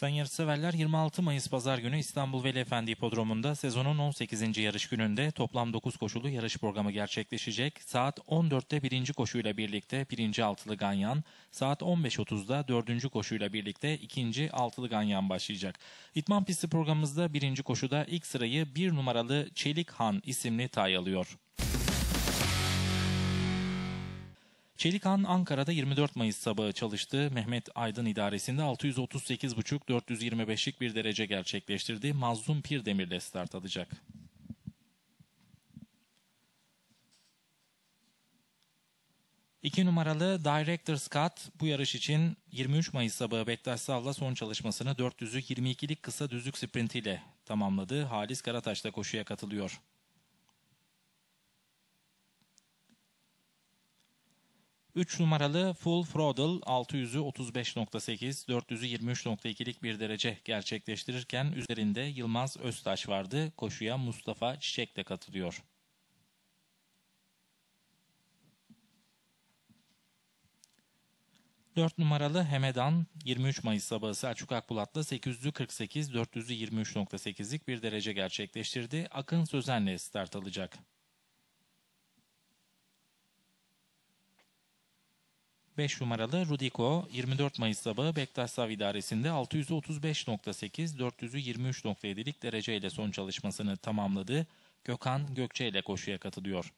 Sayın yarışseverler 26 Mayıs Pazar günü İstanbul Veli Efendi Hipodromu'nda sezonun 18. yarış gününde toplam 9 koşulu yarış programı gerçekleşecek. Saat 14'te 1. koşuyla birlikte 1. Altılı Ganyan, saat 15.30'da 4. koşuyla birlikte 2. Altılı Ganyan başlayacak. İtman pisti programımızda 1. koşuda ilk sırayı 1 numaralı Çelik Han isimli tay alıyor. Çelikan Ankara'da 24 Mayıs sabahı çalıştı. Mehmet Aydın idaresinde 638,5-425'lik bir derece gerçekleştirdi. Mazlum Pir ile start alacak. İki numaralı Director's Cut bu yarış için 23 Mayıs sabahı Bektaş Sav'la son çalışmasını 400'ü 22'lik kısa düzlük sprintiyle tamamladı. Halis Karataş da koşuya katılıyor. 3 numaralı Full Throttle 600'ü 35.8, 400'ü 23.2'lik bir derece gerçekleştirirken üzerinde Yılmaz Öztaş vardı. Koşuya Mustafa Çiçek de katılıyor. Dört numaralı Hemedan 23 Mayıs sabahı Selçuk Akbulat'la 800'ü 48, 400'ü 23.8'lik bir derece gerçekleştirdi. Akın Sözen'le start alacak. 5 numaralı Rudiko 24 Mayıs sabahı Bektaş Sav İdaresi'nde 635.8 423.7'lik dereceyle son çalışmasını tamamladı. Gökhan Gökçe ile koşuya katılıyor.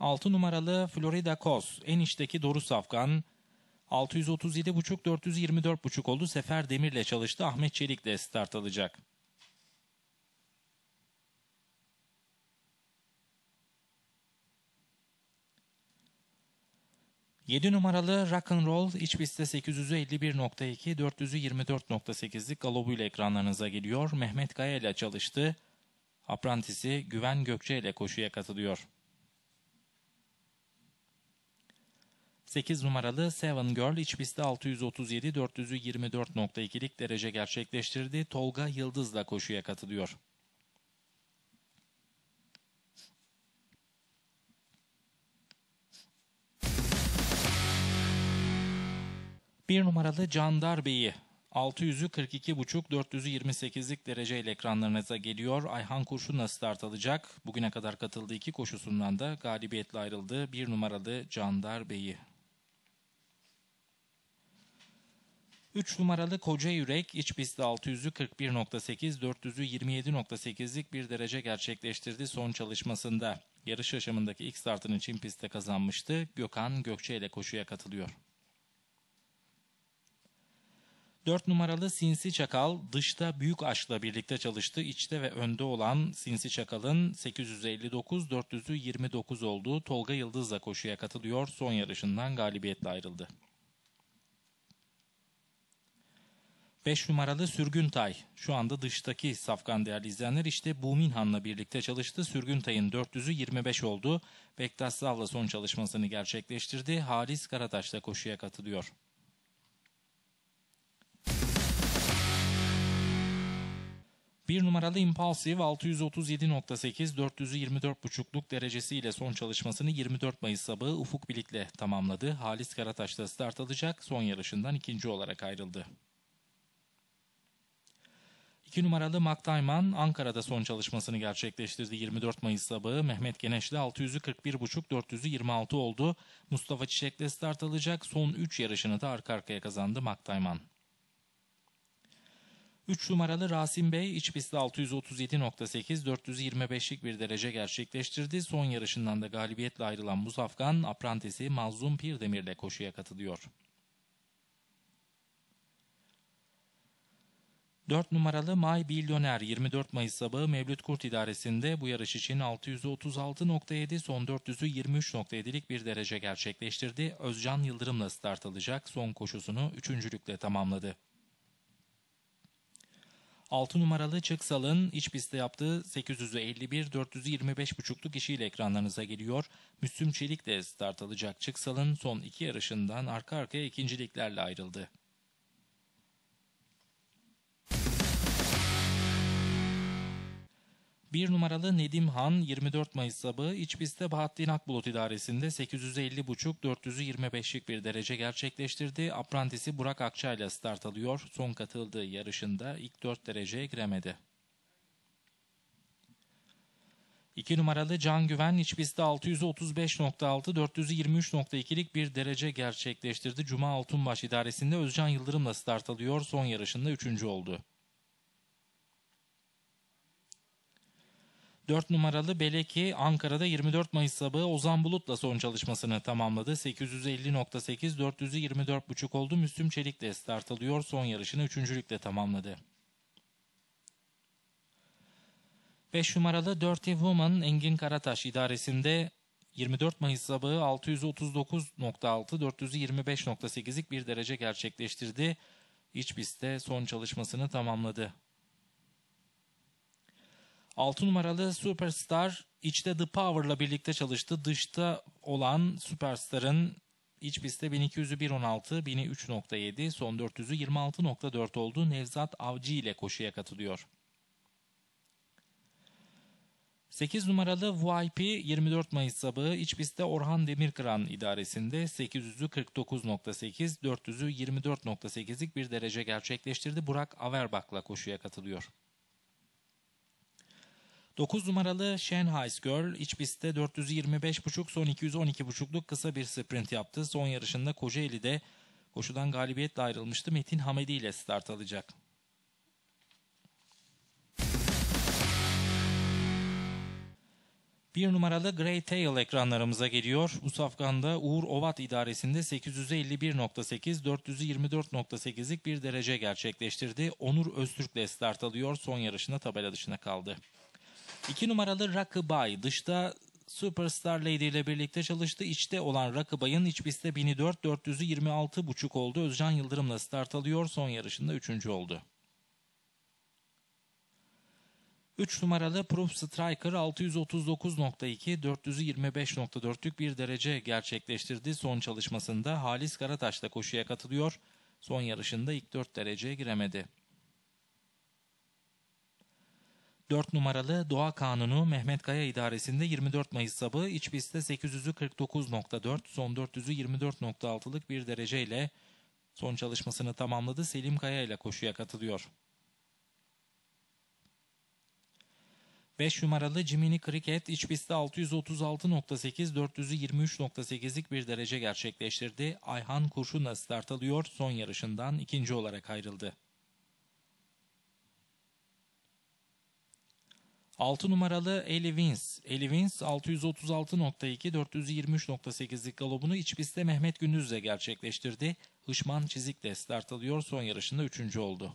6 numaralı Florida Cos en içteki Doru Safkan 637.5 424.5 oldu. Sefer Demir ile çalıştı. Ahmet Çelik de start alacak. 7 numaralı Rock and Roll iç pistte 851.2, 400'ü galobuyla ekranlarınıza geliyor. Mehmet Kaya ile çalıştı. Aprantisi Güven Gökçe ile koşuya katılıyor. 8 numaralı Seven Girl iç pistte 637, 400'ü derece gerçekleştirdi. Tolga Yıldız da koşuya katılıyor. Bir numaralı Candar Bey'i 642.5 42.5 400'ü dereceyle ekranlarınıza geliyor. Ayhan Kurşun'la start alacak. Bugüne kadar katıldığı iki koşusundan da galibiyetle ayrıldı. Bir numaralı Candar Bey'i. 3 numaralı Koca Yürek iç pistte 600'ü 41.8, 400'ü 27.8'lik bir derece gerçekleştirdi son çalışmasında. Yarış aşamındaki ilk startını Çin pistte kazanmıştı. Gökhan Gökçe ile koşuya katılıyor. 4 numaralı Sinsi Çakal dışta Büyük Aş'la birlikte çalıştı. İçte ve önde olan Sinsi Çakal'ın 859, 400'ü 29 olduğu Tolga Yıldız'la koşuya katılıyor. Son yarışından galibiyetle ayrıldı. 5 numaralı Sürgün Tay. Şu anda dıştaki safkan değerli izleyenler işte Buminhan'la birlikte çalıştı. Sürgün Tay'ın 400'ü 25 oldu. Bektaş Zav'la son çalışmasını gerçekleştirdi. Halis Karataş'la koşuya katılıyor. 1 numaralı Impulsive 637.8 424.5'luk derecesiyle son çalışmasını 24 Mayıs sabahı Ufuk Bilik'le tamamladı. Halis Karataş'ta start alacak son yarışından ikinci olarak ayrıldı. 2 numaralı Maktayman Ankara'da son çalışmasını gerçekleştirdi. 24 Mayıs sabahı Mehmet Geneş'le 641.5 426 oldu. Mustafa Çiçek'le start alacak son 3 yarışını da arka arkaya kazandı Maktayman. 3 numaralı Rasim Bey iç pistte 637.8 425'lik bir derece gerçekleştirdi. Son yarışından da galibiyetle ayrılan Muzafkan, aprantisi Mazlum Pirdemir'le koşuya katılıyor. 4 numaralı May Bilyoner 24 Mayıs sabahı Mevlüt Kurt idaresinde bu yarış için 636.7 son 400'ü 23.7'lik bir derece gerçekleştirdi. Özcan Yıldırım'la start alacak son koşusunu üçüncülükle tamamladı. 6 numaralı Çıksal'ın iç pistte yaptığı 851 425.5'luk kişiyle ekranlarınıza geliyor. Müslüm Çelik de start alacak Çıksal'ın son iki yarışından arka arkaya ikinciliklerle ayrıldı. 1 numaralı Nedim Han 24 Mayıs sabahı iç pistte Bahattin Akbulut idaresinde 850.5-425'lik bir derece gerçekleştirdi. Aprantisi Burak Akça ile start alıyor. Son katıldığı yarışında ilk 4 dereceye giremedi. 2 numaralı Can Güven iç pistte 635.6-423.2'lik bir derece gerçekleştirdi. Cuma Altunbaş idaresinde Özcan Yıldırım'la start alıyor. Son yarışında 3. oldu. 4 numaralı Beleki Ankara'da 24 Mayıs sabahı Ozan Bulut'la son çalışmasını tamamladı. 850.8, 400'ü 24.5 oldu. Müslüm Çelik de start alıyor. Son yarışını üçüncülükle tamamladı. 5 numaralı Dirty Woman Engin Karataş idaresinde 24 Mayıs sabahı 639.6, 425.8'lik bir derece gerçekleştirdi. İç pistte son çalışmasını tamamladı. 6 numaralı Superstar içte The Power'la birlikte çalıştı. Dışta olan Superstar'ın iç pistte 1200'ü 1.16, 1000'i son 400'ü 26.4 oldu. Nevzat Avcı ile koşuya katılıyor. 8 numaralı VIP 24 Mayıs sabahı iç pistte Orhan Demirkıran idaresinde 800'ü 49.8, 400'ü 24.8'lik bir derece gerçekleştirdi. Burak Averbak'la koşuya katılıyor. 9 numaralı Shanghai's Girl iç pistte 425.5 son 212.5'luk kısa bir sprint yaptı. Son yarışında Kocaeli'de koşudan galibiyetle ayrılmıştı. Metin Hamedi ile start alacak. Bir numaralı Grey Tail ekranlarımıza geliyor. Bu safkanda Uğur Ovat idaresinde 851.8, 424.8'lik bir derece gerçekleştirdi. Onur Öztürk ile start alıyor. Son yarışında tabela dışına kaldı. İki numaralı Rakı Bay dışta Superstar Lady ile birlikte çalıştı. İçte olan Rakıbay'ın iç pistte 1004 400'ü oldu. Özcan Yıldırım'la start alıyor. Son yarışında 3. oldu. 3 numaralı Proof Striker 639.2 425.4'lük bir derece gerçekleştirdi. Son çalışmasında Halis Karataş da koşuya katılıyor. Son yarışında ilk 4 dereceye giremedi. 4 numaralı Doğa Kanunu Mehmet Kaya İdaresi'nde 24 Mayıs sabahı iç pistte 800'ü 49.4, son 400'ü 24.6'lık bir dereceyle son çalışmasını tamamladı. Selim Kaya ile koşuya katılıyor. 5 numaralı Jiminy Cricket iç pistte 636.8, 400'ü 23.8'lik bir derece gerçekleştirdi. Ayhan Kurşun'la start alıyor, son yarışından ikinci olarak ayrıldı. 6 numaralı Ellie Vince. Ellie Vince 636.2 423.8'lik galobunu iç pistte Mehmet Gündüz'le gerçekleştirdi. Hışman Çizik'le start alıyor son yarışında 3. oldu.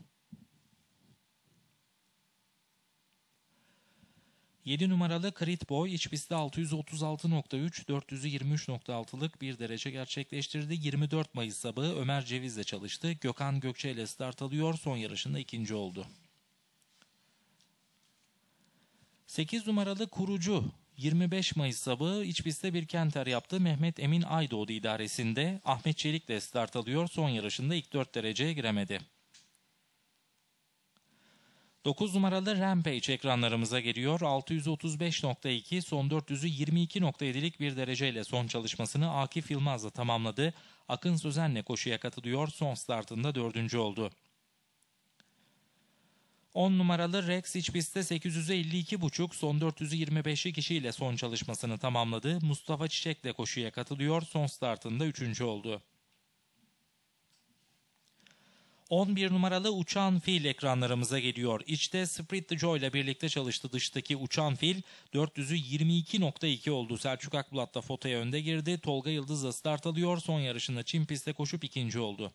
7 numaralı Crit Boy iç pistte 636.3 423.6'lık bir derece gerçekleştirdi. 24 Mayıs sabahı Ömer Ceviz'le çalıştı. Gökhan Gökçe ile start alıyor son yarışında ikinci oldu. 8 numaralı kurucu 25 Mayıs sabahı iç pistte bir kenter yaptı. Mehmet Emin Aydoğdu idaresinde Ahmet Çelik de start alıyor. Son yarışında ilk 4 dereceye giremedi. 9 numaralı Rampage ekranlarımıza geliyor. 635.2 son 400'ü 22.7'lik bir dereceyle son çalışmasını Akif Yılmaz'la tamamladı. Akın Sözen'le koşuya katılıyor. Son startında dördüncü oldu. 10 numaralı Rex iç pistte 800'e son 425'li kişiyle son çalışmasını tamamladı. Mustafa Çiçek de koşuya katılıyor. Son startında 3. oldu. 11 numaralı Uçan Fil ekranlarımıza geliyor. İçte Sprit Joy ile birlikte çalıştı dıştaki Uçan Fil. 400'ü 22.2 oldu. Selçuk Akbulat da fotoya önde girdi. Tolga Yıldız da start alıyor. Son yarışında Çin pistte koşup ikinci oldu.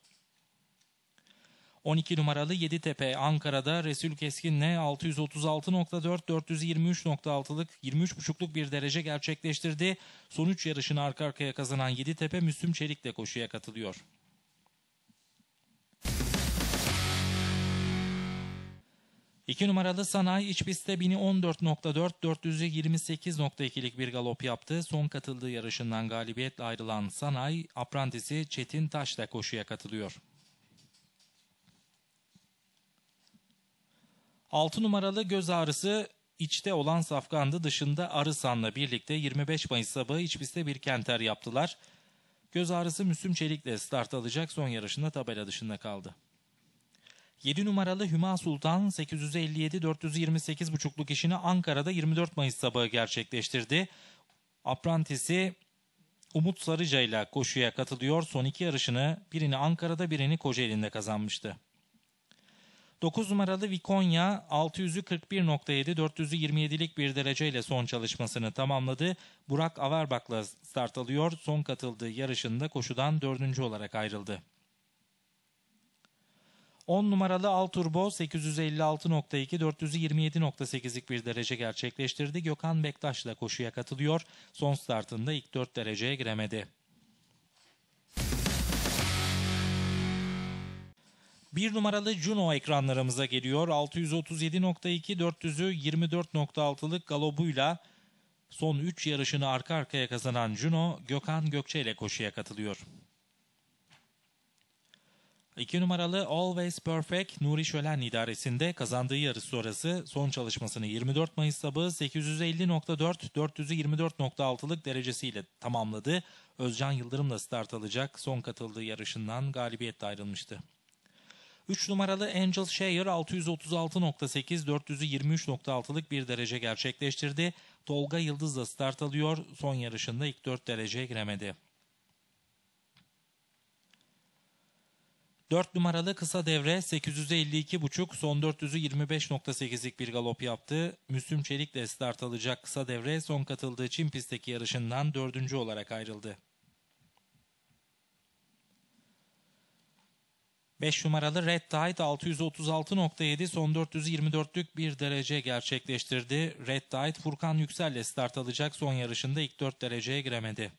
12 numaralı Tepe Ankara'da Resul Keskin'le 636.4 423.6'lık 23.5'luk bir derece gerçekleştirdi. Son 3 yarışını arka arkaya kazanan Tepe Müslüm Çelik de koşuya katılıyor. İki numaralı sanayi iç pistte 1014.4 428.2'lik bir galop yaptı. Son katıldığı yarışından galibiyetle ayrılan sanayi aprantisi Çetin Taş'la koşuya katılıyor. 6 numaralı göz ağrısı içte olan Safkan'dı dışında Arısan'la birlikte 25 Mayıs sabahı iç bir kenter yaptılar. Göz ağrısı Müslüm Çelik'le start alacak son yarışında tabela dışında kaldı. 7 numaralı Hüma Sultan 857-428 buçukluk işini Ankara'da 24 Mayıs sabahı gerçekleştirdi. Aprantisi Umut Sarıca ile koşuya katılıyor. Son iki yarışını birini Ankara'da birini Kocaeli'nde kazanmıştı. 9 numaralı Vikonya 641.7 427'lik 400'ü 27'lik bir dereceyle son çalışmasını tamamladı. Burak Averbak'la start alıyor. Son katıldığı yarışında koşudan 4. olarak ayrıldı. 10 numaralı Alturbo 856.2 427.8'lik bir derece gerçekleştirdi. Gökhan Bektaş'la koşuya katılıyor. Son startında ilk 4 dereceye giremedi. Bir numaralı Juno ekranlarımıza geliyor. 637.2 400'ü 24.6'lık galobuyla son 3 yarışını arka arkaya kazanan Juno Gökhan Gökçe ile koşuya katılıyor. 2 numaralı Always Perfect Nuri Şölen idaresinde kazandığı yarış sonrası son çalışmasını 24 Mayıs sabahı 850.4 424.6'lık derecesiyle tamamladı. Özcan Yıldırım da start alacak son katıldığı yarışından galibiyetle ayrılmıştı. 3 numaralı Angel Shire 636.8 423.6'lık bir derece gerçekleştirdi. Tolga Yıldız da start alıyor. Son yarışında ilk 4 dereceye giremedi. 4 numaralı kısa devre 852.5 son 400'ü 25.8'lik bir galop yaptı. Müslüm Çelik de start alacak kısa devre son katıldığı Çin pistteki yarışından 4. olarak ayrıldı. 5 numaralı Red Tide 636.7 son 424'lük bir derece gerçekleştirdi. Red Tide Furkan Yüksel ile start alacak son yarışında ilk 4 dereceye giremedi.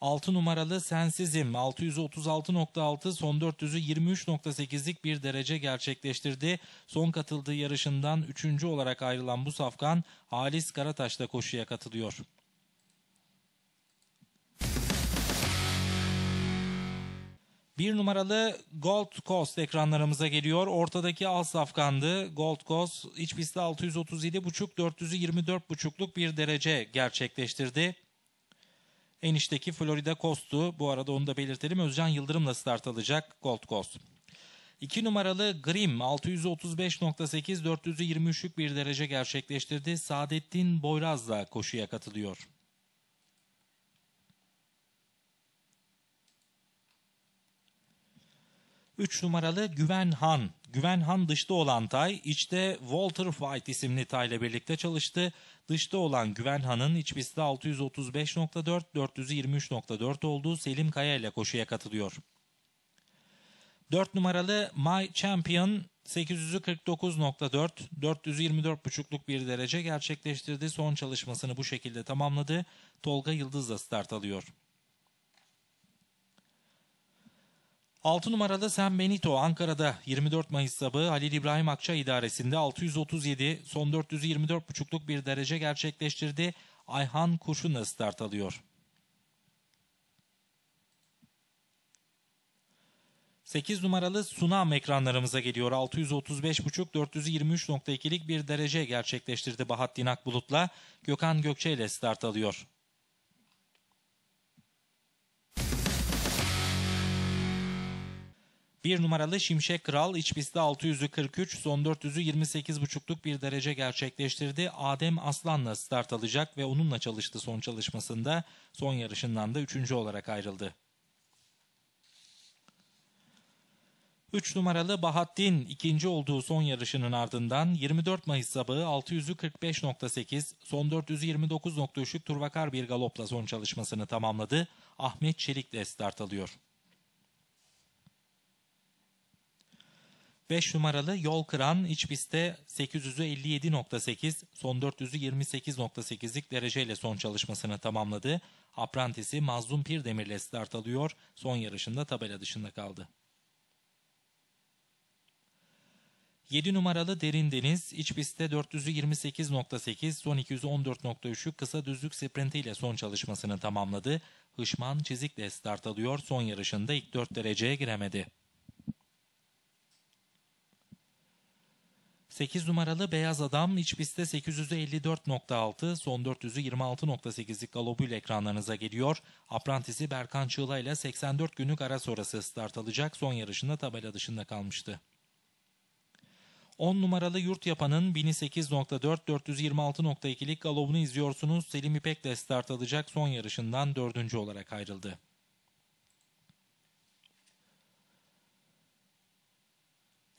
6 numaralı Sensizim 636.6 son 400'ü 23.8'lik bir derece gerçekleştirdi. Son katıldığı yarışından 3. olarak ayrılan bu safkan Halis Karataş'la koşuya katılıyor. Bir numaralı Gold Coast ekranlarımıza geliyor. Ortadaki Al safkandı. Gold Coast iç pistte 637,5 424,5'luk bir derece gerçekleştirdi. Enişteki Florida Coast'u bu arada onu da belirtelim Özcan Yıldırım'la start alacak Gold Coast. 2 numaralı Grim 635.8 423'lük bir derece gerçekleştirdi. Saadettin Boyraz'la koşuya katılıyor. 3 numaralı Güven Han. Güven Han dışta olan Tay, içte Walter White isimli Tay ile birlikte çalıştı. Dışta olan Güven Han'ın iç pistte 635.4, 423.4 olduğu Selim Kaya ile koşuya katılıyor. 4 numaralı My Champion 8494 49.4, 424.5'luk bir derece gerçekleştirdi. Son çalışmasını bu şekilde tamamladı. Tolga Yıldız da start alıyor. 6 numaralı Sen Benito Ankara'da 24 Mayıs sabahı Halil İbrahim Akça idaresinde 637 son 424,5'luk bir derece gerçekleştirdi. Ayhan Kurşun'la start alıyor. 8 numaralı Sunam ekranlarımıza geliyor. 635,5 423.2'lik bir derece gerçekleştirdi Bahattin Akbulut'la. Gökhan Gökçe ile start alıyor. 1 numaralı Şimşek Kral iç pistte 600'ü 43, son 400'ü 28,5'luk bir derece gerçekleştirdi. Adem Aslan'la start alacak ve onunla çalıştı son çalışmasında. Son yarışından da 3. olarak ayrıldı. 3 numaralı Bahattin ikinci olduğu son yarışının ardından 24 Mayıs sabahı 645.8 son 429.3'lük turvakar bir galopla son çalışmasını tamamladı. Ahmet Çelik de start alıyor. 5 numaralı yol kıran iç pistte 857.8 son 400'ü 28.8'lik dereceyle son çalışmasını tamamladı. Aprantisi Mazlum Pirdemir ile start alıyor. Son yarışında tabela dışında kaldı. 7 numaralı Derin Deniz, iç pistte 428.8, son 214.3'ü kısa düzlük sprintiyle son çalışmasını tamamladı. Hışman Çizik'le start alıyor, son yarışında ilk 4 dereceye giremedi. 8 numaralı Beyaz Adam iç pistte 854.6, son 400'ü 26.8'lik galobuyla ekranlarınıza geliyor. Aprantisi Berkan Çığla ile 84 günlük ara sonrası start alacak. Son yarışında tabela dışında kalmıştı. 10 numaralı yurt yapanın 1008.4 426.2'lik galobunu izliyorsunuz. Selim İpek de start alacak son yarışından 4. olarak ayrıldı.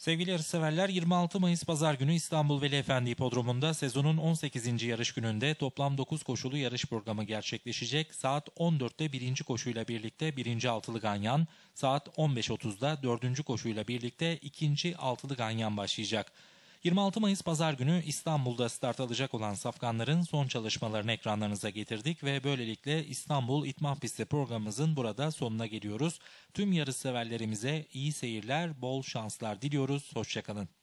Sevgili yarışseverler 26 Mayıs Pazar günü İstanbul Veli Efendi Hipodromu'nda sezonun 18. yarış gününde toplam 9 koşulu yarış programı gerçekleşecek. Saat 14'te 1. koşuyla birlikte 1. altılı ganyan, saat 15.30'da 4. koşuyla birlikte 2. altılı ganyan başlayacak. 26 Mayıs Pazar günü İstanbul'da start alacak olan safkanların son çalışmalarını ekranlarınıza getirdik ve böylelikle İstanbul İtman Pisti programımızın burada sonuna geliyoruz. Tüm yarış severlerimize iyi seyirler, bol şanslar diliyoruz. Hoşçakalın.